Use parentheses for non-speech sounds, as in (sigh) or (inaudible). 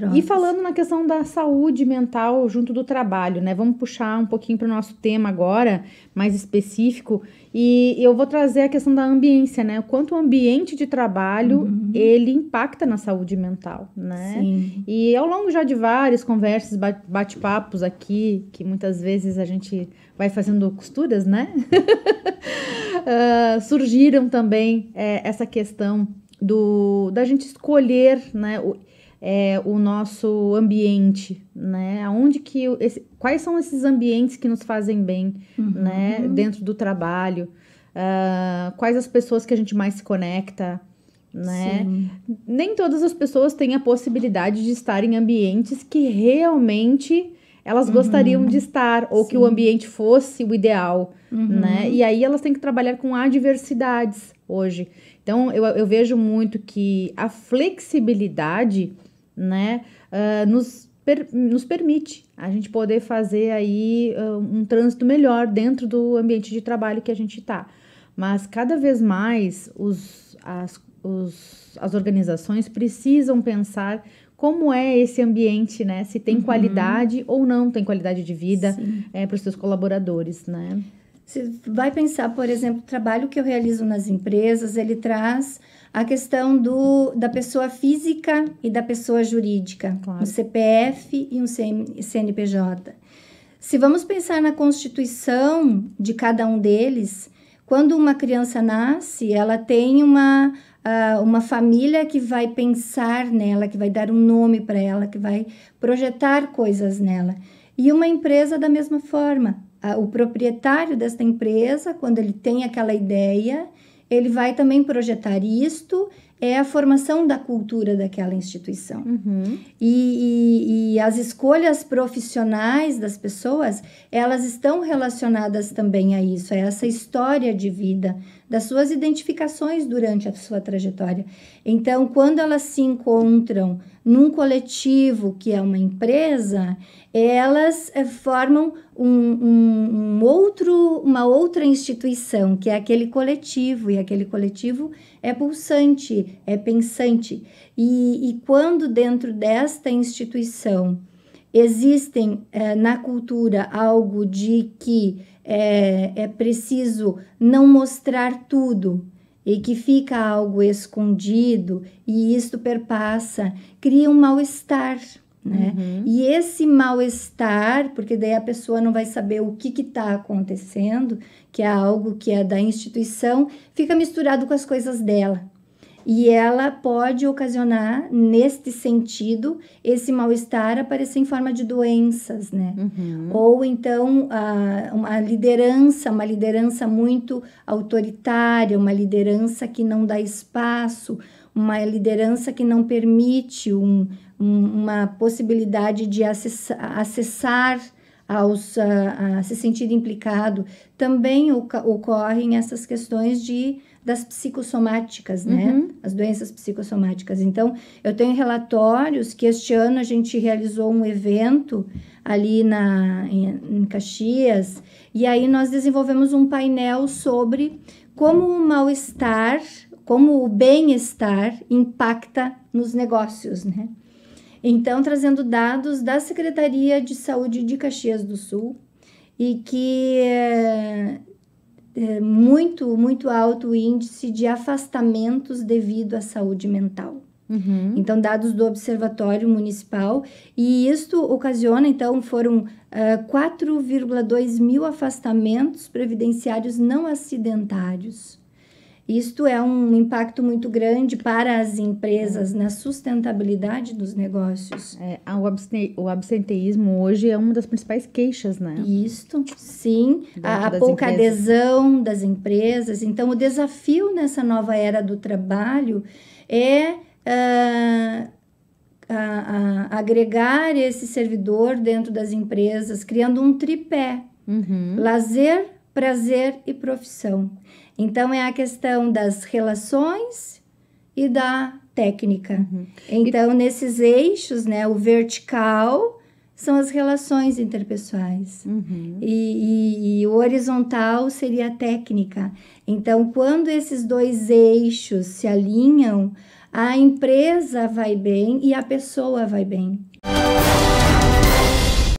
drogas. E falando na questão da saúde mental junto do trabalho, né? Vamos puxar um pouquinho para o nosso tema agora, mais específico, e eu vou trazer a questão da ambiência, né? quanto o ambiente de trabalho, uhum. ele impacta na saúde mental, né? Sim. E ao longo já de várias conversas, bate-papos aqui, que muitas vezes a gente vai fazendo costuras, né? uh, (laughs) surgiram também é, essa questão do da gente escolher, né? O, é, o nosso ambiente, né? Aonde que esse, quais são esses ambientes que nos fazem bem, uhum. né? Dentro do trabalho, uh, quais as pessoas que a gente mais se conecta, né? Sim. Nem todas as pessoas têm a possibilidade de estar em ambientes que realmente elas uhum. gostariam de estar ou Sim. que o ambiente fosse o ideal, uhum. né? E aí elas têm que trabalhar com adversidades hoje. Então eu, eu vejo muito que a flexibilidade né, uh, nos, per, nos permite a gente poder fazer aí uh, um trânsito melhor dentro do ambiente de trabalho que a gente está. Mas cada vez mais os, as, os, as organizações precisam pensar como é esse ambiente, né? Se tem uhum. qualidade ou não tem qualidade de vida é, para os seus colaboradores, né? Se vai pensar, por exemplo, o trabalho que eu realizo nas empresas, ele traz a questão do, da pessoa física e da pessoa jurídica, claro. um CPF e um CNPJ. Se vamos pensar na constituição de cada um deles, quando uma criança nasce, ela tem uma, uh, uma família que vai pensar nela, que vai dar um nome para ela, que vai projetar coisas nela. E uma empresa da mesma forma a, o proprietário desta empresa, quando ele tem aquela ideia, ele vai também projetar isto, é a formação da cultura daquela instituição. Uhum. E, e, e, as escolhas profissionais das pessoas, elas estão relacionadas também a isso, a essa história de vida, das suas identificações durante a sua trajetória. Então, quando elas se encontram num coletivo que é uma empresa, elas é, formam um, um, um, outro, uma outra instituição, que é aquele coletivo, e aquele coletivo é pulsante, é pensante. E, e quando dentro desta instituição existem eh, na cultura algo de que eh, é preciso não mostrar tudo e que fica algo escondido e isto perpassa, cria um mal-estar. Né? Uhum. E esse mal-estar, porque daí a pessoa não vai saber o que está acontecendo, que é algo que é da instituição, fica misturado com as coisas dela. E ela pode ocasionar, neste sentido, esse mal-estar aparecer em forma de doenças, né? Uhum. Ou então a, uma liderança, uma liderança muito autoritária, uma liderança que não dá espaço, uma liderança que não permite um, um, uma possibilidade de acessar, acessar aos, a, a, se sentir implicado. Também ocorrem essas questões de das psicossomáticas, né? uhum. né? As doenças psicossomáticas. Então, eu tenho relatórios que este ano a gente realizou um evento ali na, em, em Caxias, e aí nós desenvolvemos um painel sobre como o mal-estar, como o bem-estar impacta nos negócios, né? Então, trazendo dados da Secretaria de Saúde de Caxias do Sul e que eh, é, muito, muito alto o índice de afastamentos devido à saúde mental. Uhum. Então, dados do Observatório Municipal, e isto ocasiona, então, foram é, uh, 4,2 mil afastamentos previdenciários não acidentários. Isto é um impacto muito grande para as empresas é. na sustentabilidade dos negócios. É, o, absenteísmo hoje é uma das principais queixas, né? Isto, sim. A, a pouca empresas. adesão das empresas. Então, o desafio nessa nova era do trabalho é. Uh, a, a agregar esse servidor dentro das empresas, criando um tripé: uhum. lazer, prazer e profissão. Então é a questão das relações e da técnica. Uhum. Então, e... nesses eixos, né, o vertical são as relações interpessoais uhum. e, e, e, o horizontal seria a técnica. Então, quando esses dois eixos se alinham, a empresa vai bem e a pessoa vai bem.